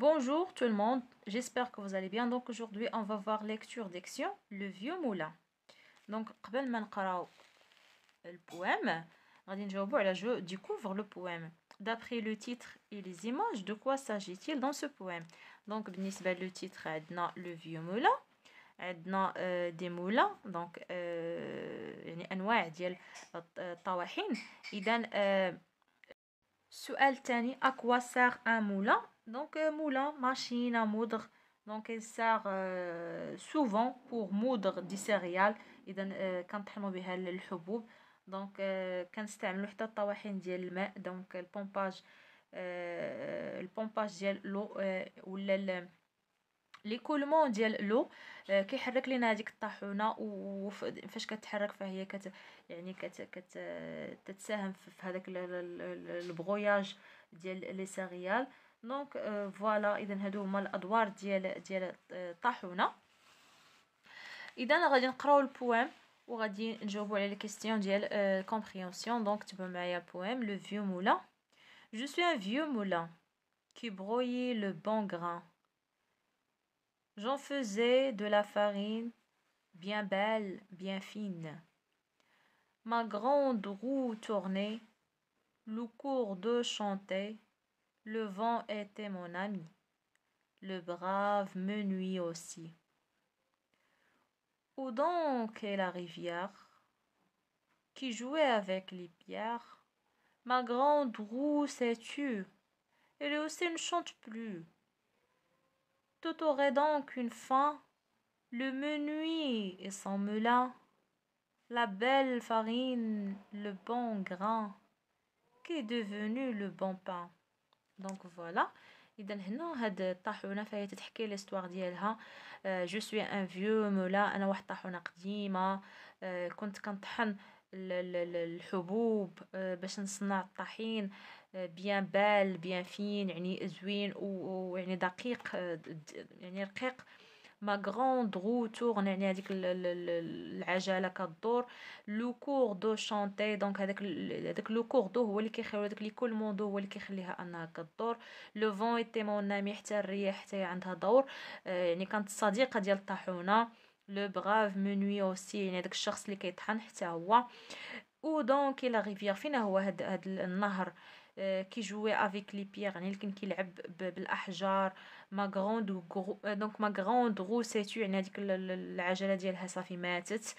Bonjour tout le monde, j'espère que vous allez bien. Donc aujourd'hui, on va voir lecture d'action, le vieux moulin. Donc, avant de lire le poème, je découvre le poème. D'après le titre et les images, de quoi s'agit-il dans ce poème Donc, le titre, le vieux moulin. عندنا a مولا donc يعني ديال الطواحين Soultani, à quoi sert un moulin? Donc, euh, moulin, machine à moudre. Donc, il sert euh, souvent pour moudre des céréales. Et euh, quand tu de Donc, on utilise le le pompage, le pompage de l'eau ou ليكولمون ديال لو آه، كيحرك لينا هذيك الطاحونه وفاش كتحرك فهي كت يعني كت كت تتساهم في هذاك البغوياج ديال لي سيريال دونك آه، فوالا اذا هادو هما الادوار ديال ديال آه، الطاحونه اذا غادي نقراو البوام وغادي نجاوبوا على لي كيسيون ديال كومبريونسيون دونك تبعوا معايا البوام لو فيو مولا جو سوي ان فيو مولا كي بروي لو بون غران J'en faisais de la farine bien belle, bien fine. Ma grande roue tournait, le cours d'eau chantait, le vent était mon ami, le brave menuit aussi. Où donc est la rivière qui jouait avec les pierres Ma grande roue s'est tue, elle aussi ne chante plus aurait donc une fin, le menu et son moulin, la belle farine, le bon grain, qui est devenu le bon pain. Donc voilà. Hein. Euh, je هنا هاد الطاحونه فهي تتحكي ليستوار ديالها جو سوي ان الحبوب آه، باش نصنع الطحين آه، بيان بال بيان فين يعني زوين ويعني دقيق آه، يعني رقيق ما غران غو تورن يعني هذيك العجله كدور لو كور دو شانتي دونك هذاك هذاك لو كور دو هو اللي كيخلي هذاك لي كول موندو هو اللي كيخليها انها كدور لو فون ايتي مونامي حتى الرياح حتى عندها دور يعني كانت صديقه ديال الطاحونه لو بغاف منوي اوسي يعني داك الشخص اللي كيطحن حتى هو او دونك لا ريفيير فين هو هاد, هاد النهر كيجوي افيك لي بيير يعني اللي كان كيلعب بالاحجار ما غروند دونك ما غروند غو سيتو يعني هذيك العجله ديالها صافي ماتت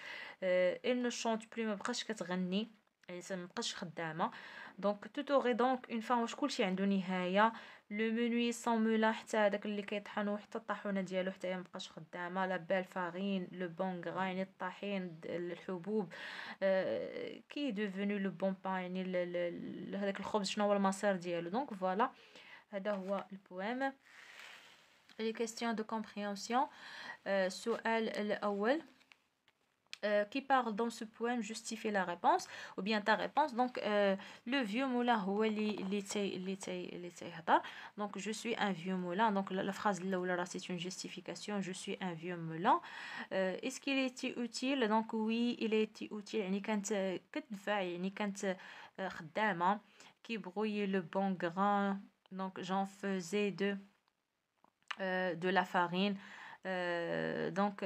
ان شونت بلو ما بقاش كتغني يعني ما بقاش خدامه دونك تو توغي دونك اون فا واش كلشي عنده نهايه لو منوي سون مولا حتى داك اللي كيطحنو حتى الطاحونه ديالو حتى مابقاش خدامه لا بال فارين لو بون غرا يعني الطحين الحبوب كي دوفوني لو بون با يعني هذاك الخبز شنو هو المصير ديالو دونك فوالا هذا هو البوام لي كيستيون دو كومبريونسيون السؤال الاول Euh, qui parle dans ce poème justifie la réponse ou bien ta réponse. Donc, euh, le vieux moulin, donc je suis un vieux moulin. Donc, la, la phrase c'est une justification. Je suis un vieux moulin. Euh, est-ce qu'il était utile Donc, oui, il était utile. Qui brouillait le bon grain. Donc, j'en faisais de, de la farine. donc,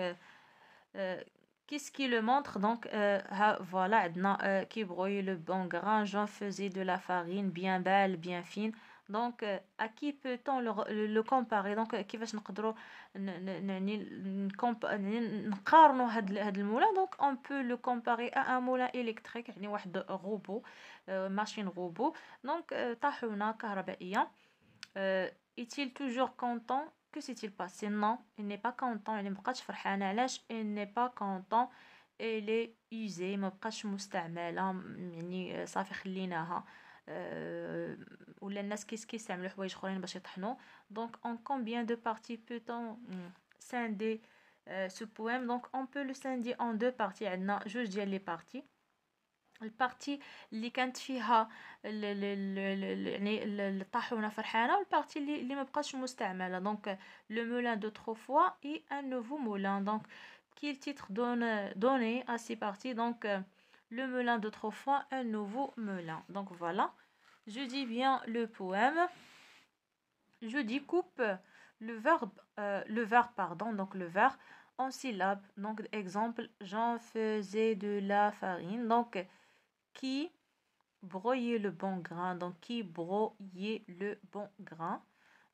Qu'est-ce qui le montre Donc, euh, voilà, euh, qui brouille le bon grain, j'en faisais de la farine bien belle, bien fine. Donc, euh, à qui peut-on le, comparer Donc, qui va se moulin Donc, on peut le comparer à un moulin électrique, un robot, machine robot. Donc, tahuna karabaiya. Est-il toujours content que s'est-il passé Non, il n'est pas content, il n'est pas Il n'est pas content, il est usé, il est combien يعني صافي خليناها ولا الناس كيس كيستعملوا حوايج اخرين باش يطحنوا دونك اون كومبيان دو بارتي بوتون ساندي سو بويم البارتي اللي كانت فيها يعني الطاحونه فرحانه والبارتي اللي اللي qui بقاش مستعمله Donc, لو moulin دو et un nouveau moulin donc qui donne titre donné à ces parties donc le moulin de trois fois un nouveau moulin donc voilà je dis bien le poème je découpe coupe le verbe euh, le verbe pardon donc le verbe en syllabes. Donc, exemple, j'en faisais de la farine. Donc, qui broyait le bon grain. Donc, qui broyait le bon grain.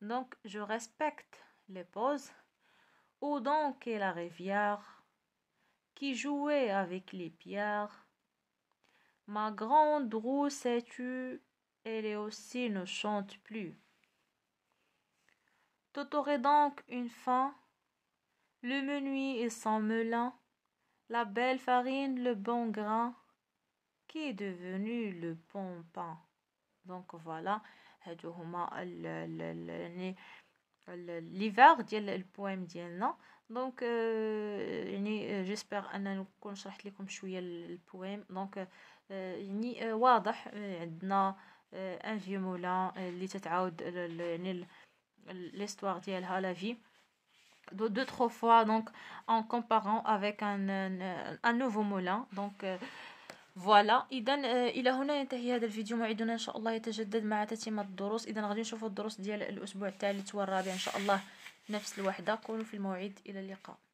Donc, je respecte les pauses. ou donc la rivière qui jouait avec les pierres Ma grande roue sais-tu, elle aussi ne chante plus. T'aurais donc une fin le menuis et son melon, la belle farine, le bon grain, qui est devenu le bon pain. Donc voilà, l'hiver, le poème non. Donc, euh, euh, j'espère que nous avons comme je le poème. Donc, euh, il y a un vieux moulin qui a l'histoire de la vie. deux, deux, trois fois donc en comparant avec un, un, un nouveau moulin donc فوالا اذا الى هنا ينتهي هذا الفيديو موعدنا ان شاء الله يتجدد مع تتمه الدروس اذا غادي نشوفوا الدروس ديال الاسبوع الثالث والرابع ان شاء الله نفس الوحده كونوا في الموعد الى اللقاء